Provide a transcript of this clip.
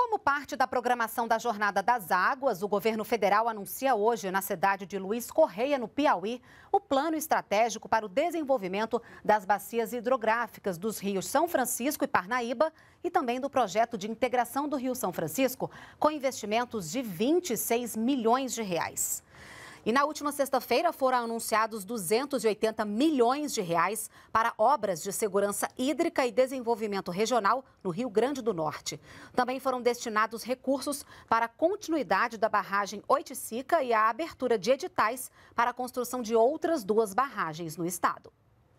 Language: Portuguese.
Como parte da programação da Jornada das Águas, o governo federal anuncia hoje, na cidade de Luiz Correia, no Piauí, o plano estratégico para o desenvolvimento das bacias hidrográficas dos rios São Francisco e Parnaíba e também do projeto de integração do Rio São Francisco, com investimentos de 26 milhões de reais. E na última sexta-feira foram anunciados 280 milhões de reais para obras de segurança hídrica e desenvolvimento regional no Rio Grande do Norte. Também foram destinados recursos para a continuidade da barragem Oiticica e a abertura de editais para a construção de outras duas barragens no estado.